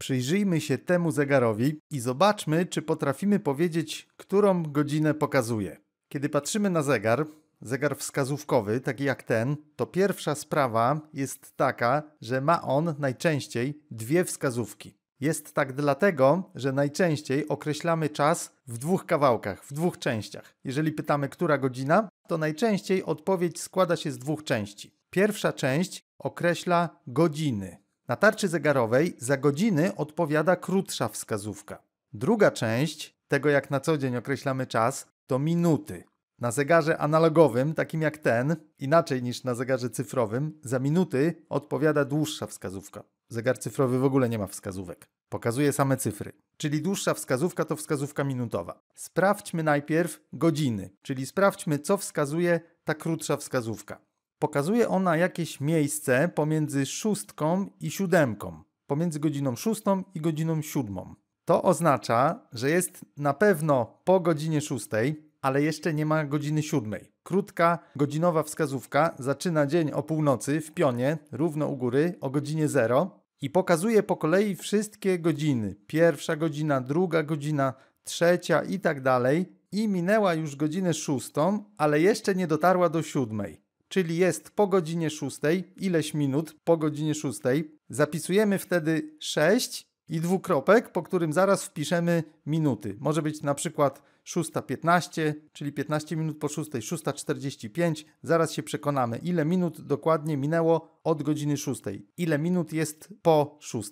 Przyjrzyjmy się temu zegarowi i zobaczmy, czy potrafimy powiedzieć, którą godzinę pokazuje. Kiedy patrzymy na zegar, zegar wskazówkowy, taki jak ten, to pierwsza sprawa jest taka, że ma on najczęściej dwie wskazówki. Jest tak dlatego, że najczęściej określamy czas w dwóch kawałkach, w dwóch częściach. Jeżeli pytamy, która godzina, to najczęściej odpowiedź składa się z dwóch części. Pierwsza część określa godziny, na tarczy zegarowej za godziny odpowiada krótsza wskazówka. Druga część tego, jak na co dzień określamy czas, to minuty. Na zegarze analogowym, takim jak ten, inaczej niż na zegarze cyfrowym, za minuty odpowiada dłuższa wskazówka. Zegar cyfrowy w ogóle nie ma wskazówek. Pokazuje same cyfry. Czyli dłuższa wskazówka to wskazówka minutowa. Sprawdźmy najpierw godziny, czyli sprawdźmy, co wskazuje ta krótsza wskazówka pokazuje ona jakieś miejsce pomiędzy szóstką i siódemką, pomiędzy godziną szóstą i godziną siódmą. To oznacza, że jest na pewno po godzinie szóstej, ale jeszcze nie ma godziny siódmej. Krótka, godzinowa wskazówka zaczyna dzień o północy w pionie, równo u góry, o godzinie 0 i pokazuje po kolei wszystkie godziny. Pierwsza godzina, druga godzina, trzecia i tak dalej. I minęła już godzinę szóstą, ale jeszcze nie dotarła do siódmej czyli jest po godzinie 6, ileś minut po godzinie 6. Zapisujemy wtedy 6 i dwukropek, po którym zaraz wpiszemy minuty. Może być na przykład 6.15, czyli 15 minut po 6, 6.45. Zaraz się przekonamy, ile minut dokładnie minęło od godziny 6, ile minut jest po 6.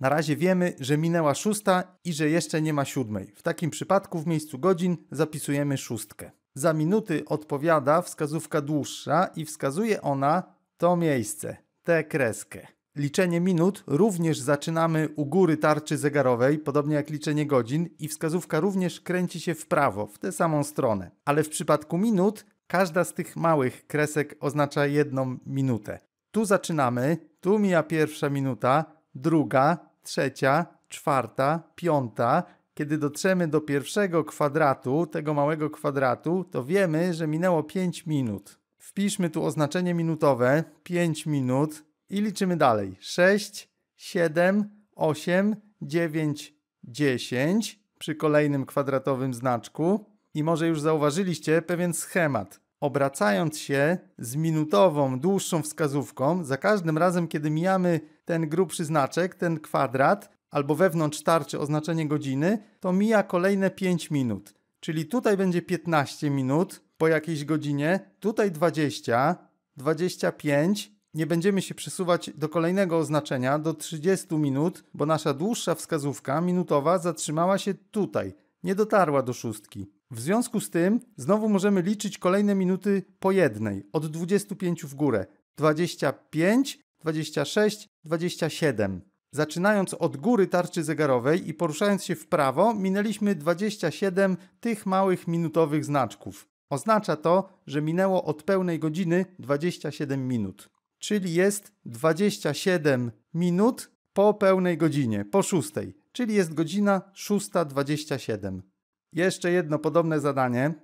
Na razie wiemy, że minęła 6 i że jeszcze nie ma siódmej. W takim przypadku w miejscu godzin zapisujemy szóstkę. Za minuty odpowiada wskazówka dłuższa i wskazuje ona to miejsce, tę kreskę. Liczenie minut również zaczynamy u góry tarczy zegarowej, podobnie jak liczenie godzin, i wskazówka również kręci się w prawo, w tę samą stronę. Ale w przypadku minut każda z tych małych kresek oznacza jedną minutę. Tu zaczynamy, tu mija pierwsza minuta, druga, trzecia, czwarta, piąta kiedy dotrzemy do pierwszego kwadratu, tego małego kwadratu, to wiemy, że minęło 5 minut. Wpiszmy tu oznaczenie minutowe 5 minut i liczymy dalej. 6, 7, 8, 9, 10 przy kolejnym kwadratowym znaczku. I może już zauważyliście pewien schemat. Obracając się z minutową, dłuższą wskazówką, za każdym razem, kiedy mijamy ten grubszy znaczek, ten kwadrat, albo wewnątrz tarczy oznaczenie godziny, to mija kolejne 5 minut. Czyli tutaj będzie 15 minut po jakiejś godzinie, tutaj 20, 25. Nie będziemy się przesuwać do kolejnego oznaczenia, do 30 minut, bo nasza dłuższa wskazówka minutowa zatrzymała się tutaj, nie dotarła do szóstki. W związku z tym znowu możemy liczyć kolejne minuty po jednej, od 25 w górę. 25, 26, 27. Zaczynając od góry tarczy zegarowej i poruszając się w prawo, minęliśmy 27 tych małych minutowych znaczków. Oznacza to, że minęło od pełnej godziny 27 minut. Czyli jest 27 minut po pełnej godzinie, po szóstej. Czyli jest godzina 6.27. Jeszcze jedno podobne zadanie.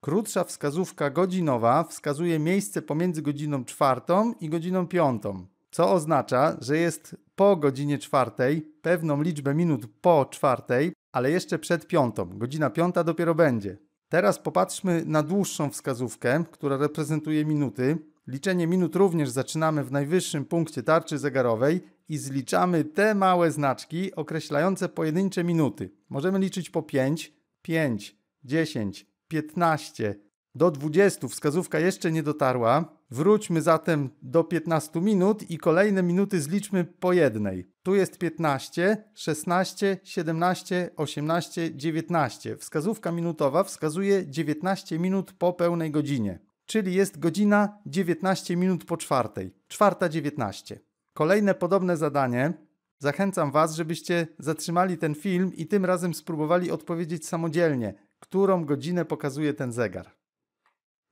Krótsza wskazówka godzinowa wskazuje miejsce pomiędzy godziną czwartą i godziną piątą, co oznacza, że jest po godzinie czwartej, pewną liczbę minut po czwartej, ale jeszcze przed piątą. Godzina piąta dopiero będzie. Teraz popatrzmy na dłuższą wskazówkę, która reprezentuje minuty. Liczenie minut również zaczynamy w najwyższym punkcie tarczy zegarowej i zliczamy te małe znaczki określające pojedyncze minuty. Możemy liczyć po 5, 5, 10, 15 do 20. Wskazówka jeszcze nie dotarła, Wróćmy zatem do 15 minut i kolejne minuty zliczmy po jednej. Tu jest 15, 16, 17, 18, 19. Wskazówka minutowa wskazuje 19 minut po pełnej godzinie, czyli jest godzina 19 minut po czwartej. Czwarta 19. Kolejne podobne zadanie. Zachęcam Was, żebyście zatrzymali ten film i tym razem spróbowali odpowiedzieć samodzielnie, którą godzinę pokazuje ten zegar.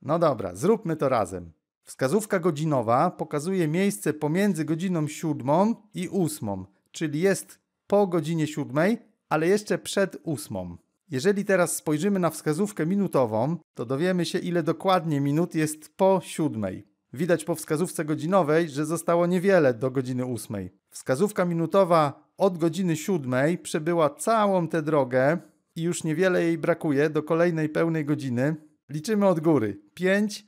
No dobra, zróbmy to razem. Wskazówka godzinowa pokazuje miejsce pomiędzy godziną 7 i 8, czyli jest po godzinie 7, ale jeszcze przed 8. Jeżeli teraz spojrzymy na wskazówkę minutową, to dowiemy się ile dokładnie minut jest po 7. Widać po wskazówce godzinowej, że zostało niewiele do godziny 8. Wskazówka minutowa od godziny 7 przebyła całą tę drogę i już niewiele jej brakuje do kolejnej pełnej godziny. Liczymy od góry. 5